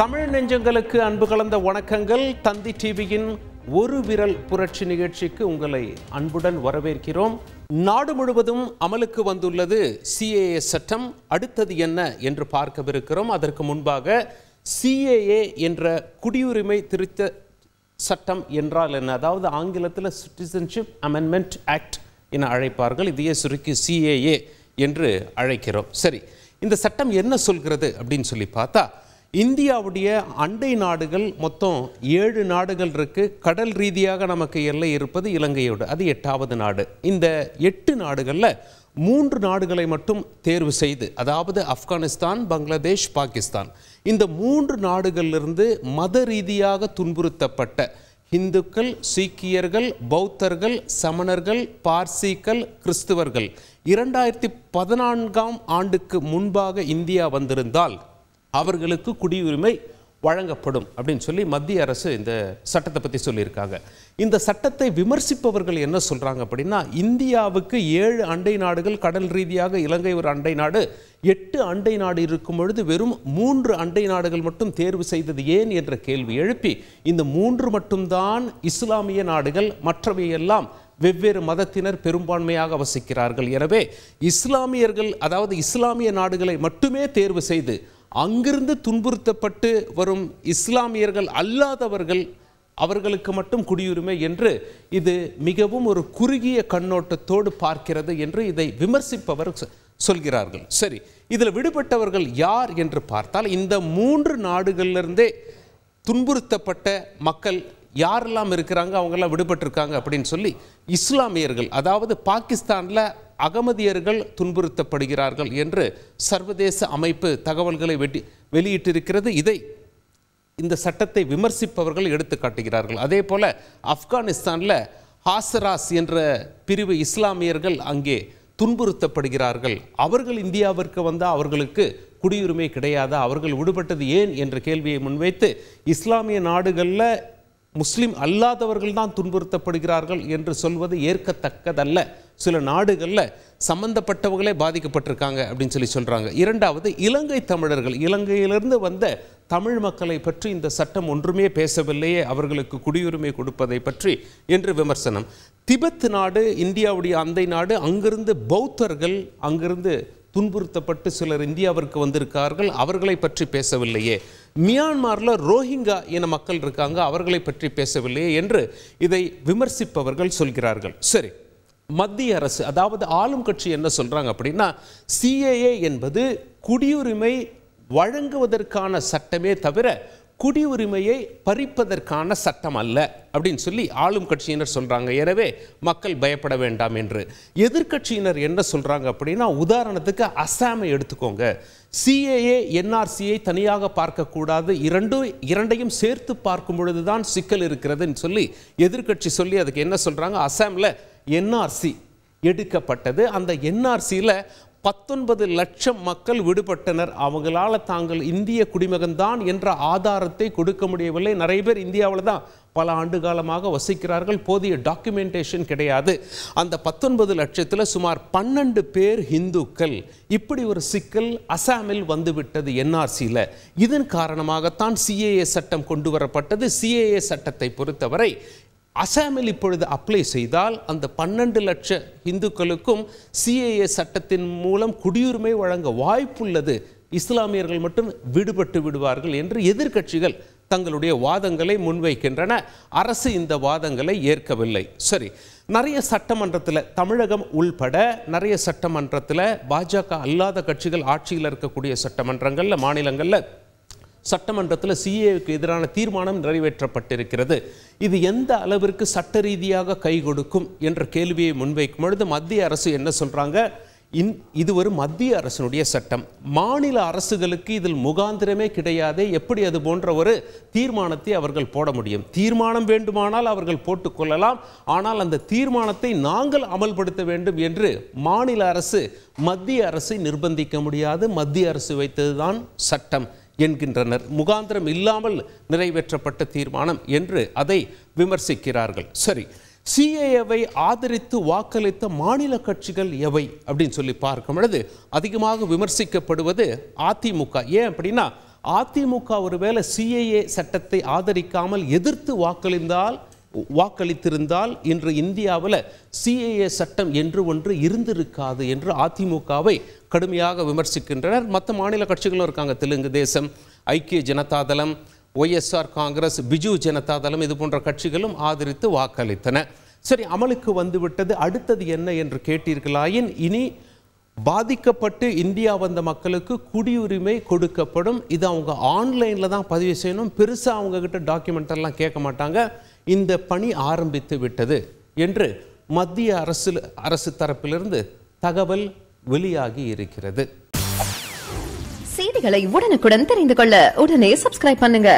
தமிழ் நெஞ்சங்களுக்கு அன்பு கலந்த வணக்கங்கள் தந்தி டிவியின் ஒரு விரல் புரட்சி நிகழ்ச்சிக்கு உங்களை அன்புடன் வரவேற்கிறோம் நாடு முழுவதும் அமலுக்கு வந்துள்ளது சிஏஏ சட்டம் அடுத்தது என்ன என்று பார்க்கவிருக்கிறோம் அதற்கு முன்பாக சிஏஏ என்ற குடியுரிமை திருத்த சட்டம் என்றால் என்ன அதாவது ஆங்கிலத்தில் சிட்டிசன்ஷிப் அமெண்ட்மெண்ட் ஆக்ட் என அழைப்பார்கள் இதையே சுருக்கி சிஏஏ என்று அழைக்கிறோம் சரி இந்த சட்டம் என்ன சொல்கிறது அப்படின்னு சொல்லி பார்த்தா இந்தியாவுடைய அண்டை நாடுகள் மொத்தம் ஏழு நாடுகள் இருக்குது கடல் ரீதியாக நமக்கு எல்லை இருப்பது இலங்கையோடு அது எட்டாவது நாடு இந்த எட்டு நாடுகளில் மூன்று நாடுகளை மட்டும் தேர்வு செய்து அதாவது ஆப்கானிஸ்தான் பங்களாதேஷ் பாகிஸ்தான் இந்த மூன்று நாடுகளிலிருந்து மத ரீதியாக துன்புறுத்தப்பட்ட இந்துக்கள் சீக்கியர்கள் பௌத்தர்கள் சமணர்கள் பார்சீக்கள் கிறிஸ்துவர்கள் இரண்டாயிரத்தி பதினான்காம் ஆண்டுக்கு முன்பாக இந்தியா வந்திருந்தால் அவர்களுக்கு குடியுரிமை வழங்கப்படும் அப்படின்னு சொல்லி மத்திய அரசு இந்த சட்டத்தை பற்றி சொல்லியிருக்காங்க இந்த சட்டத்தை விமர்சிப்பவர்கள் என்ன சொல்கிறாங்க அப்படின்னா இந்தியாவுக்கு ஏழு அண்டை நாடுகள் கடல் ரீதியாக இலங்கை ஒரு அண்டை நாடு எட்டு அண்டை நாடு இருக்கும் பொழுது வெறும் மூன்று அண்டை நாடுகள் மட்டும் தேர்வு செய்தது ஏன் என்ற கேள்வி எழுப்பி இந்த மூன்று மட்டும்தான் இஸ்லாமிய நாடுகள் மற்றவையெல்லாம் வெவ்வேறு மதத்தினர் பெரும்பான்மையாக வசிக்கிறார்கள் எனவே இஸ்லாமியர்கள் அதாவது இஸ்லாமிய நாடுகளை மட்டுமே தேர்வு செய்து அங்கிருந்து துன்புறுத்தப்பட்டு வரும் இஸ்லாமியர்கள் அல்லாதவர்கள் அவர்களுக்கு மட்டும் குடியுரிமை என்று இது மிகவும் ஒரு குறுகிய கண்ணோட்டத்தோடு பார்க்கிறது என்று இதை விமர்சிப்பவர் சொல்கிறார்கள் சரி இதில் விடுபட்டவர்கள் யார் என்று பார்த்தால் இந்த மூன்று நாடுகளிலிருந்தே துன்புறுத்தப்பட்ட மக்கள் யாரெல்லாம் இருக்கிறாங்க அவங்கெல்லாம் விடுபட்டிருக்காங்க அப்படின்னு சொல்லி இஸ்லாமியர்கள் அதாவது பாகிஸ்தானில் அகமதியர்கள் துன்புறுத்தப்படுகிறார்கள் என்று சர்வதேச அமைப்பு தகவல்களை வெட்டி வெளியிட்டிருக்கிறது இதை இந்த சட்டத்தை விமர்சிப்பவர்கள் எடுத்து காட்டுகிறார்கள் அதே போல் ஆப்கானிஸ்தானில் ஹாசராஸ் என்ற பிரிவு இஸ்லாமியர்கள் அங்கே துன்புறுத்தப்படுகிறார்கள் அவர்கள் இந்தியாவிற்கு வந்தால் அவர்களுக்கு குடியுரிமை கிடையாதா அவர்கள் விடுபட்டது ஏன் என்ற கேள்வியை முன்வைத்து இஸ்லாமிய நாடுகளில் முஸ்லீம் அல்லாதவர்கள் தான் துன்புறுத்தப்படுகிறார்கள் என்று சொல்வது ஏற்கத்தக்கதல்ல சில நாடுகளில் சம்பந்தப்பட்டவர்களே பாதிக்கப்பட்டிருக்காங்க அப்படின்னு சொல்லி சொல்கிறாங்க இரண்டாவது இலங்கை தமிழர்கள் இலங்கையிலிருந்து வந்த தமிழ் மக்களை பற்றி இந்த சட்டம் ஒன்றுமே பேசவில்லையே அவர்களுக்கு குடியுரிமை கொடுப்பதை பற்றி என்று விமர்சனம் திபெத் நாடு இந்தியாவுடைய அந்தை நாடு அங்கிருந்து பௌத்தர்கள் அங்கிருந்து துன்புறுத்தப்பட்டு சிலர் இந்தியாவிற்கு வந்திருக்கார்கள் அவர்களை பற்றி பேசவில்லையே மியான்மாரில் ரோஹிங்கா இன மக்கள் இருக்காங்க அவர்களை பற்றி பேசவில்லை என்று இதை விமர்சிப்பவர்கள் சொல்கிறார்கள் சரி மத்திய அரசு அதாவது ஆளும் கட்சி என்ன சொல்கிறாங்க அப்படின்னா சிஏஏ என்பது குடியுரிமை வழங்குவதற்கான சட்டமே தவிர குடியுரிமையை பறிப்பதற்கான சட்டம் அல்ல அப்படின்னு சொல்லி ஆளும் கட்சியினர் சொல்கிறாங்க எனவே மக்கள் பயப்பட வேண்டாம் என்று எதிர்கட்சியினர் என்ன சொல்கிறாங்க அப்படின்னா உதாரணத்துக்கு அசாமை எடுத்துக்கோங்க சிஏஏ என்ஆர்சியை தனியாக பார்க்கக்கூடாது இரண்டும் இரண்டையும் சேர்த்து பார்க்கும் பொழுது தான் சிக்கல் இருக்கிறதுன்னு சொல்லி எதிர்கட்சி சொல்லி அதுக்கு என்ன சொல்கிறாங்க அசாமில் என்ஆர்சி எடுக்கப்பட்டது அந்த என்ஆர்சியில் பத்தொன்பது லட்சம் மக்கள் விடுபட்டனர் அவங்களால் தாங்கள் இந்திய குடிமகன்தான் என்ற ஆதாரத்தை கொடுக்க முடியவில்லை நிறைய பேர் இந்தியாவில் தான் பல ஆண்டு காலமாக வசிக்கிறார்கள் போதிய டாக்குமெண்டேஷன் கிடையாது அந்த பத்தொன்பது லட்சத்தில் சுமார் பன்னெண்டு பேர் இந்துக்கள் இப்படி ஒரு சிக்கல் அசாமில் வந்துவிட்டது என்ஆர்சியில் இதன் காரணமாகத்தான் சிஏஏ சட்டம் கொண்டு வரப்பட்டது சிஏஏ சட்டத்தை பொறுத்தவரை அசாமில் இப்பொழுது அப்ளை செய்தால் அந்த பன்னெண்டு லட்ச இந்துக்களுக்கும் சிஏஏ சட்டத்தின் மூலம் குடியுரிமை வழங்க வாய்ப்புள்ளது இஸ்லாமியர்கள் மட்டும் விடுபட்டு விடுவார்கள் என்று எதிர்க்கட்சிகள் தங்களுடைய வாதங்களை முன்வைக்கின்றன அரசு இந்த வாதங்களை ஏற்கவில்லை சரி நிறைய சட்டமன்றத்தில் தமிழகம் உள்பட நிறைய சட்டமன்றத்தில் பாஜக அல்லாத கட்சிகள் ஆட்சியில் இருக்கக்கூடிய சட்டமன்றங்களில் மாநிலங்களில் சட்டமன்றத்தில் சிஏவுக்கு எதிரான தீர்மானம் நிறைவேற்றப்பட்டிருக்கிறது இது எந்த அளவிற்கு சட்ட ரீதியாக கை கொடுக்கும் என்ற கேள்வியை முன்வைக்கும் பொழுது மத்திய அரசு என்ன சொல்கிறாங்க இன் இது ஒரு மத்திய அரசனுடைய சட்டம் மாநில அரசுகளுக்கு இதில் முகாந்திரமே கிடையாது எப்படி அது போன்ற ஒரு தீர்மானத்தை அவர்கள் போட முடியும் தீர்மானம் வேண்டுமானால் அவர்கள் போட்டுக்கொள்ளலாம் ஆனால் அந்த தீர்மானத்தை நாங்கள் அமல்படுத்த வேண்டும் என்று மாநில அரசு மத்திய அரசை நிர்பந்திக்க முடியாது மத்திய அரசு வைத்ததுதான் சட்டம் என்கின்றனர் முகாந்திரம் இல்லாமல் நிறைவேற்றப்பட்ட தீர்மானம் என்று அதை விமர்சிக்கிறார்கள் சரி சிஏஏவை ஆதரித்து வாக்களித்த மாநில கட்சிகள் எவை அப்படின்னு சொல்லி பார்க்கும் பொழுது அதிகமாக விமர்சிக்கப்படுவது அதிமுக ஏன் அப்படின்னா அதிமுக ஒருவேளை சிஏஏ சட்டத்தை ஆதரிக்காமல் எதிர்த்து வாக்களிந்தால் வாக்களித்திருந்தால் இன்று இந்தியாவில் சிஏஏ சட்டம் என்று ஒன்று இருந்திருக்காது என்று அதிமுகவை கடுமையாக விமர்சிக்கின்றனர் மற்ற மாநில கட்சிகளும் இருக்காங்க தெலுங்கு தேசம் ஐக்கிய ஜனதாதளம் ஒய்எஸ்ஆர் காங்கிரஸ் பிஜு ஜனதாதளம் இது போன்ற கட்சிகளும் ஆதரித்து வாக்களித்தன சரி அமலுக்கு வந்துவிட்டது அடுத்தது என்ன என்று கேட்டீர்களாயின் இனி பாதிக்கப்பட்டு இந்தியா வந்த மக்களுக்கு குடியுரிமை கொடுக்கப்படும் இது அவங்க ஆன்லைனில் தான் பதிவு செய்யணும் பெருசாக அவங்கக்கிட்ட டாக்குமெண்ட் எல்லாம் கேட்க மாட்டாங்க இந்த பணி ஆரம்பித்து விட்டது என்று மத்திய அரசு அரசு தரப்பிலிருந்து தகவல் வெளியாகி இருக்கிறது செய்திகளை உடனுக்குடன் தெரிந்து கொள்ள உடனே சப்ஸ்கிரைப் பண்ணுங்க